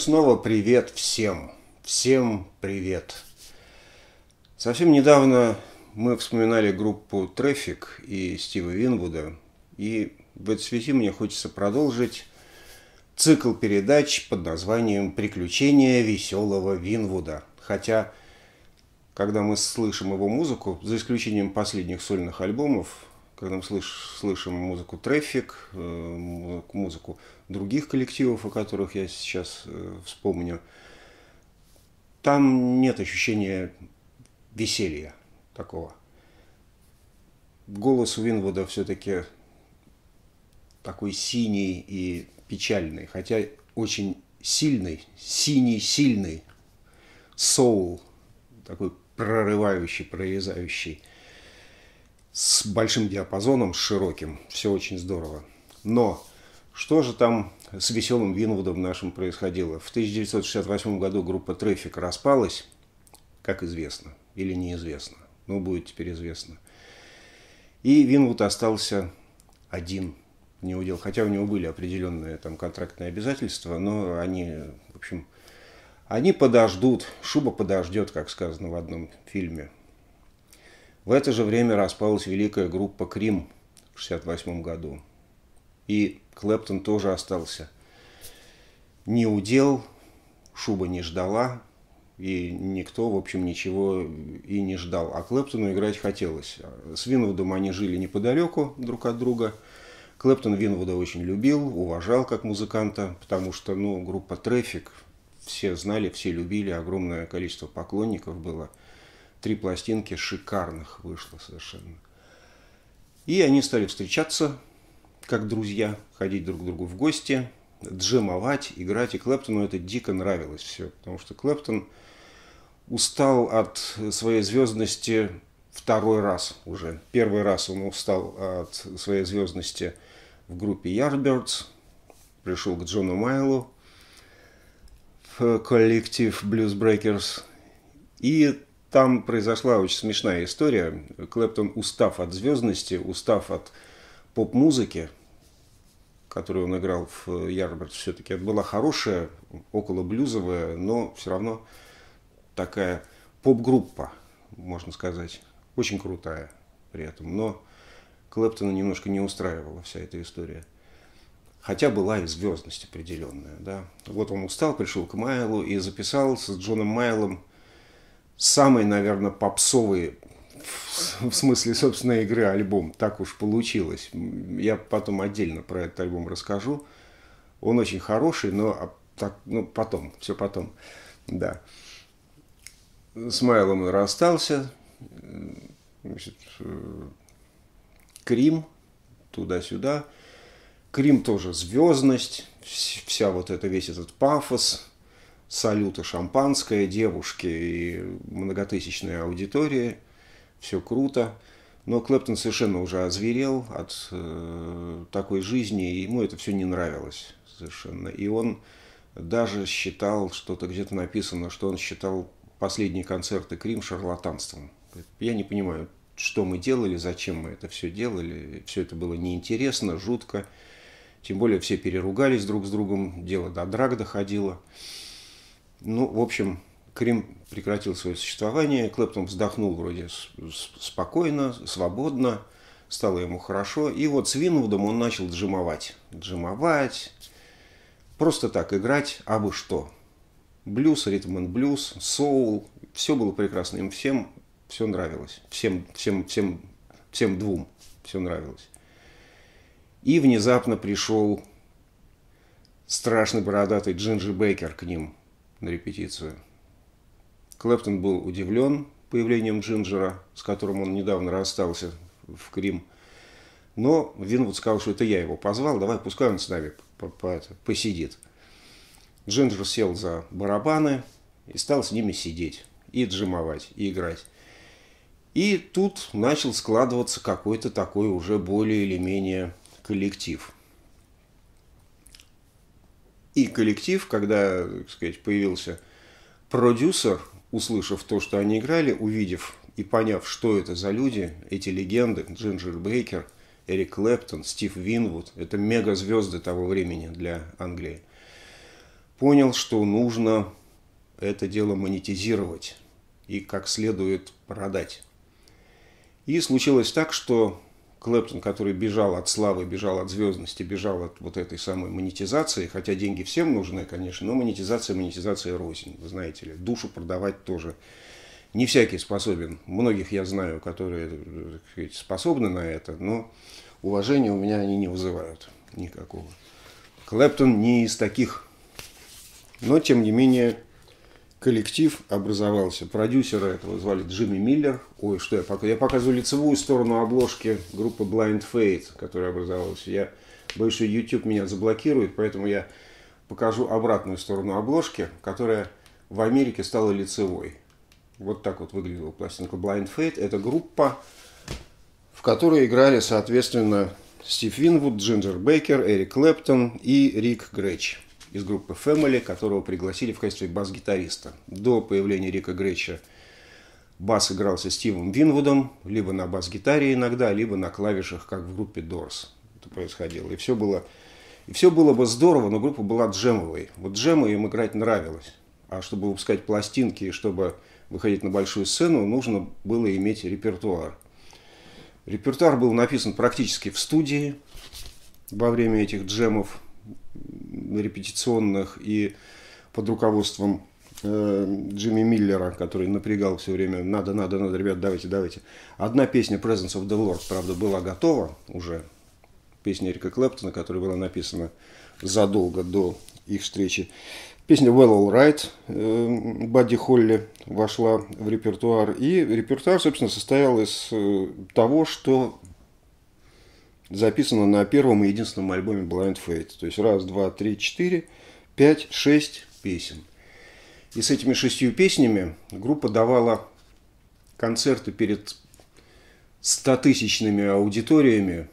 снова привет всем. Всем привет. Совсем недавно мы вспоминали группу Traffic и Стива Винвуда. И в этой связи мне хочется продолжить цикл передач под названием «Приключения веселого Винвуда». Хотя, когда мы слышим его музыку, за исключением последних сольных альбомов, когда мы слыш, слышим музыку Трафик, э, музыку, других коллективов, о которых я сейчас э, вспомню, там нет ощущения веселья такого. Голос Уинвуда все-таки такой синий и печальный, хотя очень сильный, синий, сильный, соул, такой прорывающий, прорезающий с большим диапазоном, с широким. Все очень здорово. Но что же там с веселым Винвудом нашим происходило? В 1968 году группа Трафик распалась, как известно, или неизвестно. но будет теперь известно. И Винвуд остался один не удел. Хотя у него были определенные там контрактные обязательства, но они, в общем, они подождут, шуба подождет, как сказано в одном фильме – в это же время распалась великая группа «Крим» в 1968 году. И Клэптон тоже остался не удел, шуба не ждала, и никто, в общем, ничего и не ждал. А Клэптону играть хотелось. С Винвудом они жили неподалеку друг от друга. Клэптон Винвуда очень любил, уважал как музыканта, потому что, ну, группа «Трафик», все знали, все любили, огромное количество поклонников было – Три пластинки шикарных вышло совершенно. И они стали встречаться, как друзья, ходить друг к другу в гости, джемовать, играть. И Клэптону это дико нравилось все, потому что Клэптон устал от своей звездности второй раз уже. Первый раз он устал от своей звездности в группе Yardbirds, пришел к Джону Майлу в коллектив Blues Breakers. И там произошла очень смешная история. Клэптон, устав от звездности, устав от поп-музыки, которую он играл в э, Ярберт, все-таки это была хорошая, около блюзовая, но все равно такая поп-группа, можно сказать, очень крутая при этом. Но Клэптона немножко не устраивала вся эта история. Хотя была и звездность определенная. Да? Вот он устал, пришел к Майлу и записал с Джоном Майлом самый, наверное, попсовый в смысле собственной игры альбом. Так уж получилось. Я потом отдельно про этот альбом расскажу. Он очень хороший, но а, так, ну, потом, все потом. Да. С Майлом он расстался. Значит, э, Крим туда-сюда. Крим тоже звездность, вся вот эта, весь этот пафос, салюты шампанское, девушки и многотысячная аудитория. Все круто. Но Клэптон совершенно уже озверел от э, такой жизни, и ему это все не нравилось совершенно. И он даже считал, что-то где-то написано, что он считал последние концерты Крим шарлатанством. Я не понимаю, что мы делали, зачем мы это все делали. Все это было неинтересно, жутко. Тем более все переругались друг с другом, дело до драк доходило. Ну, в общем, Крым прекратил свое существование. Клэптон вздохнул вроде спокойно, свободно, стало ему хорошо. И вот с Винвудом он начал джимовать. Джимовать, просто так играть, а бы что. Блюз, ритм и блюз, соул, все было прекрасно. Им всем все нравилось. Всем, всем, всем, всем двум все нравилось. И внезапно пришел страшный бородатый Джинджи Бейкер к ним – на репетицию. Клэптон был удивлен появлением Джинджера, с которым он недавно расстался в Крим. Но Винвуд сказал, что это я его позвал, давай пускай он с нами посидит. Джинджер сел за барабаны и стал с ними сидеть, и джимовать, и играть. И тут начал складываться какой-то такой уже более или менее коллектив – и коллектив, когда, так сказать, появился продюсер, услышав то, что они играли, увидев и поняв, что это за люди, эти легенды, Джинджер Бейкер, Эрик Клэптон, Стив Винвуд, это мега звезды того времени для Англии, понял, что нужно это дело монетизировать и как следует продать. И случилось так, что Клэптон, который бежал от славы, бежал от звездности, бежал от вот этой самой монетизации, хотя деньги всем нужны, конечно, но монетизация, монетизация рознь, вы знаете ли, душу продавать тоже не всякий способен. Многих я знаю, которые э, сказать, способны на это, но уважения у меня они не вызывают никакого. Клэптон не из таких, но тем не менее коллектив образовался. Продюсера этого звали Джимми Миллер. Ой, что я показываю? Я показываю лицевую сторону обложки группы Blind Fate, которая образовалась. Я боюсь, что YouTube меня заблокирует, поэтому я покажу обратную сторону обложки, которая в Америке стала лицевой. Вот так вот выглядела пластинка Blind Fate. Это группа, в которой играли, соответственно, Стив Винвуд, Джинджер Бейкер, Эрик Лептон и Рик Греч из группы Family, которого пригласили в качестве бас-гитариста. До появления Рика Греча бас игрался Стивом Винвудом, либо на бас-гитаре иногда, либо на клавишах, как в группе Doors. Это происходило. И все было, и все было бы здорово, но группа была джемовой. Вот джемы им играть нравилось. А чтобы выпускать пластинки и чтобы выходить на большую сцену, нужно было иметь репертуар. Репертуар был написан практически в студии во время этих джемов репетиционных и под руководством э, Джимми Миллера, который напрягал все время, надо, надо, надо, ребят, давайте, давайте. Одна песня Presence of the Lord, правда, была готова уже, песня Эрика Клэптона, которая была написана задолго до их встречи. Песня Well All Right э, Бадди Холли вошла в репертуар. И репертуар, собственно, состоял из э, того, что записано на первом и единственном альбоме Blind Fate. То есть раз, два, три, четыре, пять, шесть песен. И с этими шестью песнями группа давала концерты перед стотысячными аудиториями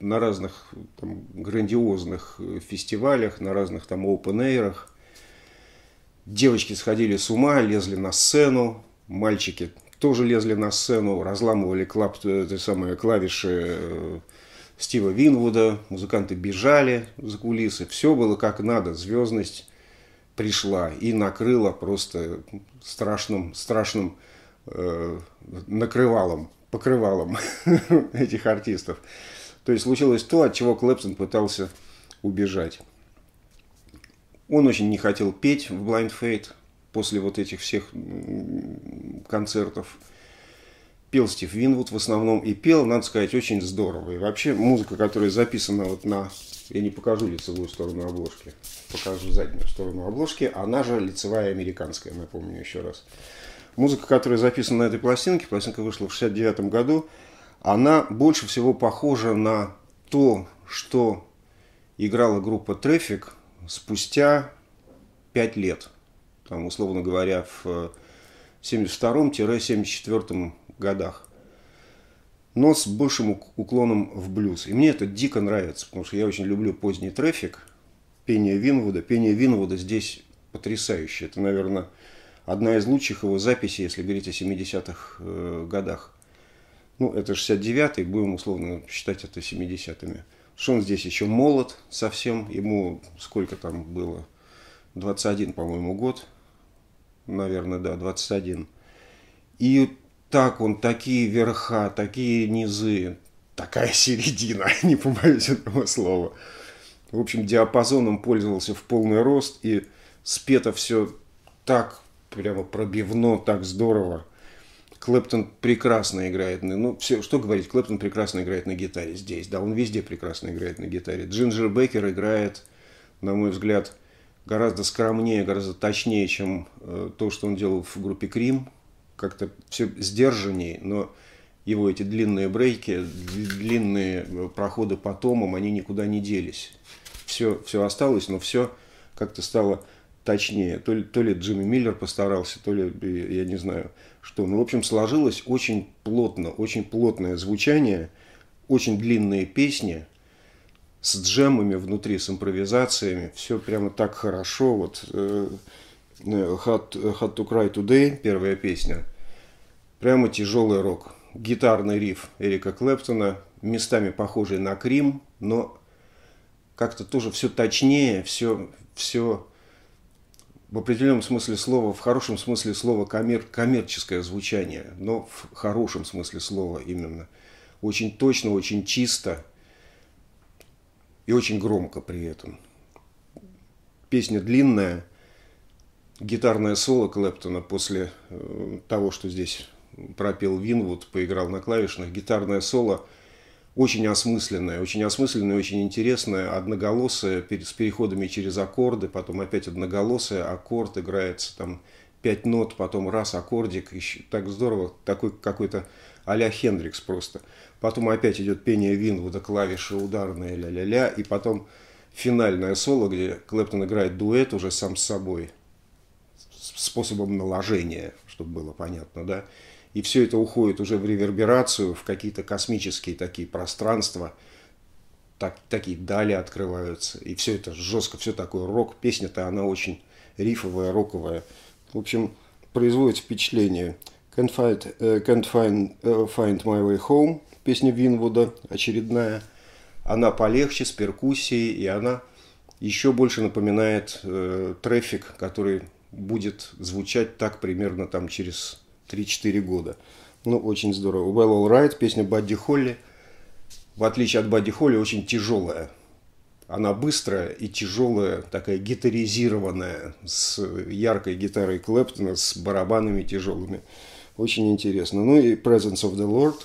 на разных там, грандиозных фестивалях, на разных там open-air. Девочки сходили с ума, лезли на сцену, мальчики тоже лезли на сцену, разламывали клап, э, те самые клавиши э, Стива Винвуда, музыканты бежали за кулисы, все было как надо, звездность пришла и накрыла просто страшным, страшным э, накрывалом, покрывалом этих артистов. То есть случилось то, от чего Клэптон пытался убежать. Он очень не хотел петь в Blind Fate, после вот этих всех концертов пел Стив Винвуд в основном и пел, надо сказать, очень здорово. И вообще музыка, которая записана вот на... Я не покажу лицевую сторону обложки, покажу заднюю сторону обложки. Она же лицевая американская, напомню еще раз. Музыка, которая записана на этой пластинке, пластинка вышла в 69 году, она больше всего похожа на то, что играла группа Traffic спустя 5 лет – там, условно говоря, в 72-74 э, годах, но с большим уклоном в блюз. И мне это дико нравится, потому что я очень люблю поздний трафик, пение Винвуда. Пение Винвуда здесь потрясающее. Это, наверное, одна из лучших его записей, если говорить о 70-х э, годах. Ну, это 69-й, будем условно считать это 70-ми. Что он здесь еще молод совсем, ему сколько там было, 21, по-моему, год – наверное, да, 21. И так он, такие верха, такие низы, такая середина, не побоюсь этого слова. В общем, диапазоном пользовался в полный рост, и спето все так прямо пробивно, так здорово. Клэптон прекрасно играет на... Ну, все, что говорить, Клэптон прекрасно играет на гитаре здесь. Да, он везде прекрасно играет на гитаре. Джинджер Бейкер играет, на мой взгляд, гораздо скромнее, гораздо точнее, чем э, то, что он делал в группе Крим. Как-то все сдержаннее, но его эти длинные брейки, длинные э, проходы по томам, они никуда не делись. Все, все осталось, но все как-то стало точнее. То ли, то ли Джимми Миллер постарался, то ли э, я не знаю что. но ну, в общем, сложилось очень плотно, очень плотное звучание, очень длинные песни – с джемами внутри, с импровизациями. Все прямо так хорошо. Вот э, э, Hot, Hot to Cry Today, первая песня. Прямо тяжелый рок. Гитарный риф Эрика Клэптона, местами похожий на Крим, но как-то тоже все точнее, все, все в определенном смысле слова, в хорошем смысле слова коммер, коммерческое звучание, но в хорошем смысле слова именно. Очень точно, очень чисто – и очень громко при этом. Песня длинная, гитарное соло Клэптона после э, того, что здесь пропел Винвуд, поиграл на клавишных, гитарное соло очень осмысленное, очень осмысленное, очень интересное, одноголосое, с переходами через аккорды, потом опять одноголосое, аккорд играется там пять нот, потом раз аккордик, еще так здорово, такой какой-то а-ля Хендрикс просто. Потом опять идет пение Винвуда, клавиши ударные, ля-ля-ля. И потом финальное соло, где Клэптон играет дуэт уже сам с собой. Способом наложения, чтобы было понятно, да. И все это уходит уже в реверберацию, в какие-то космические такие пространства. Так, такие дали открываются. И все это жестко, все такое рок. Песня-то она очень рифовая, роковая. В общем, производит впечатление. Can't find, uh, э, can't find, uh, find my way home – песня Винвуда очередная. Она полегче, с перкуссией, и она еще больше напоминает э, трафик, который будет звучать так примерно там через 3-4 года. Ну, очень здорово. Well All Right, песня Бадди Холли, в отличие от Бадди Холли, очень тяжелая. Она быстрая и тяжелая, такая гитаризированная, с яркой гитарой Клэптона, с барабанами тяжелыми. Очень интересно. Ну и Presence of the Lord –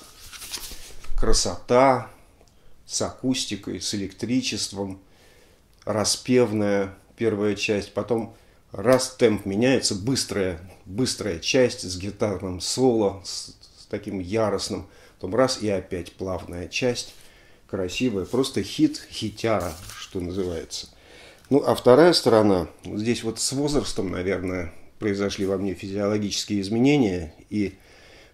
красота с акустикой, с электричеством, распевная первая часть, потом раз темп меняется, быстрая, быстрая часть с гитарным соло, с, с таким яростным, потом раз и опять плавная часть, красивая, просто хит, хитяра, что называется. Ну, а вторая сторона, здесь вот с возрастом, наверное, произошли во мне физиологические изменения, и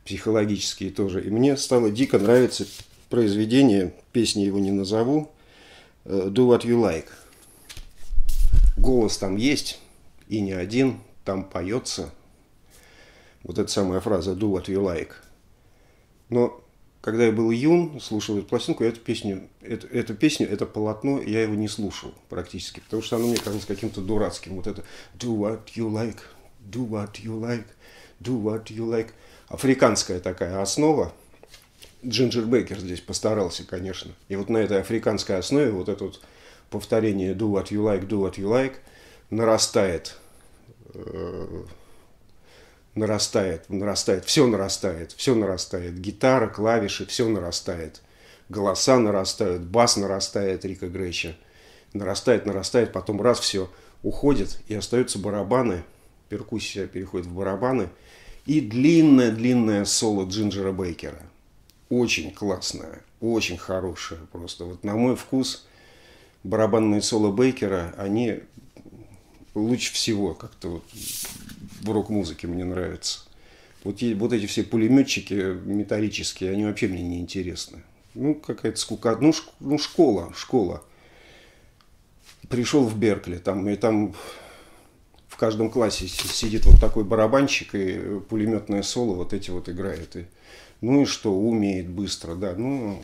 психологические тоже. И мне стало дико нравиться произведение, песни его не назову, э, «Do what you like». Голос там есть, и не один, там поется. Вот эта самая фраза «Do what you like». Но когда я был юн, слушал эту пластинку, эту песню, эту, эту песню, это полотно, я его не слушал практически, потому что оно мне казалось каким-то дурацким. Вот это «Do what you like», «Do what you like», «Do what you like» африканская такая основа. Джинджер Бейкер здесь постарался, конечно. И вот на этой африканской основе вот это вот повторение do what you like, do what you like нарастает. Э, нарастает, нарастает, все нарастает, все нарастает. Гитара, клавиши, все нарастает. Голоса нарастают, бас нарастает Рика Грейча. Нарастает, нарастает, потом раз все уходит и остаются барабаны. Перкуссия переходит в барабаны. И длинное-длинное соло Джинджера Бейкера. Очень классное, очень хорошее просто. Вот на мой вкус барабанные соло Бейкера, они лучше всего как-то вот в рок-музыке мне нравится. Вот, вот эти все пулеметчики металлические, они вообще мне не интересны. Ну, какая-то скука. Ну, ну школа, школа. Пришел в Беркли, там, и там в каждом классе сидит вот такой барабанщик, и пулеметное соло вот эти вот играет. И, ну и что, умеет быстро, да. Ну,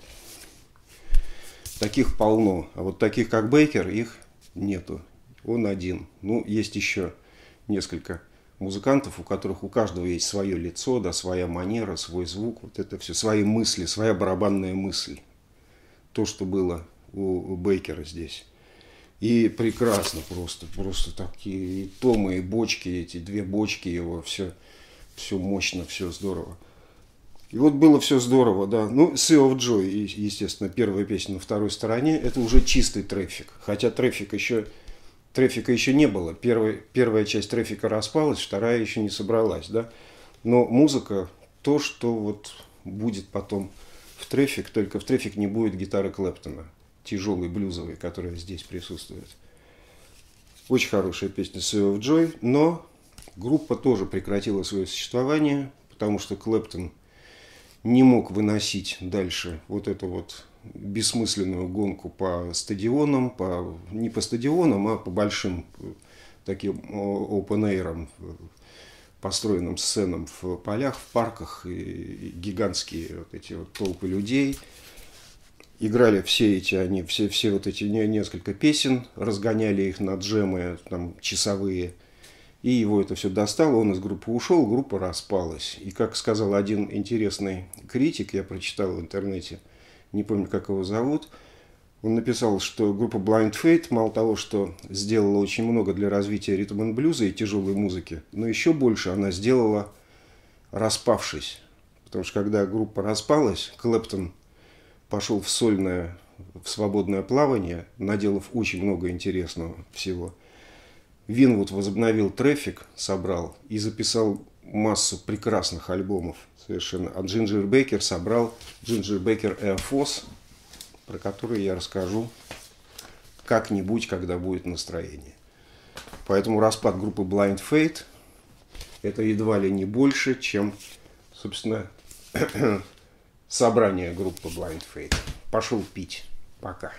таких полно. А вот таких, как Бейкер, их нету. Он один. Ну, есть еще несколько музыкантов, у которых у каждого есть свое лицо, да, своя манера, свой звук, вот это все, свои мысли, своя барабанная мысль. То, что было у Бейкера здесь. И прекрасно просто, просто такие и томы, и бочки, эти две бочки его, все, все мощно, все здорово. И вот было все здорово, да. Ну, Sea of Joy, естественно, первая песня на второй стороне, это уже чистый трафик. Хотя трафик еще, трафика еще не было. Первая, первая часть трафика распалась, вторая еще не собралась, да. Но музыка, то, что вот будет потом в трафик, только в трафик не будет гитары Клэптона тяжелый блюзовый, которая здесь присутствует. Очень хорошая песня Save Joy, но группа тоже прекратила свое существование, потому что Клэптон не мог выносить дальше вот эту вот бессмысленную гонку по стадионам, по, не по стадионам, а по большим э, таким open-air, э, построенным сценам в полях, в парках, и гигантские вот эти вот толпы людей – играли все эти, они все, все вот эти несколько песен, разгоняли их на джемы там часовые. И его это все достало, он из группы ушел, группа распалась. И как сказал один интересный критик, я прочитал в интернете, не помню, как его зовут, он написал, что группа Blind Fate, мало того, что сделала очень много для развития ритм и блюза и тяжелой музыки, но еще больше она сделала, распавшись. Потому что когда группа распалась, Клэптон – пошел в сольное, в свободное плавание, наделав очень много интересного всего. Винвуд возобновил трафик, собрал и записал массу прекрасных альбомов совершенно. А Джинджер Бейкер собрал Джинджер Бейкер Эофос, про который я расскажу как-нибудь, когда будет настроение. Поэтому распад группы Blind Fate – это едва ли не больше, чем, собственно, собрание группы Blind Faith. Пошел пить. Пока.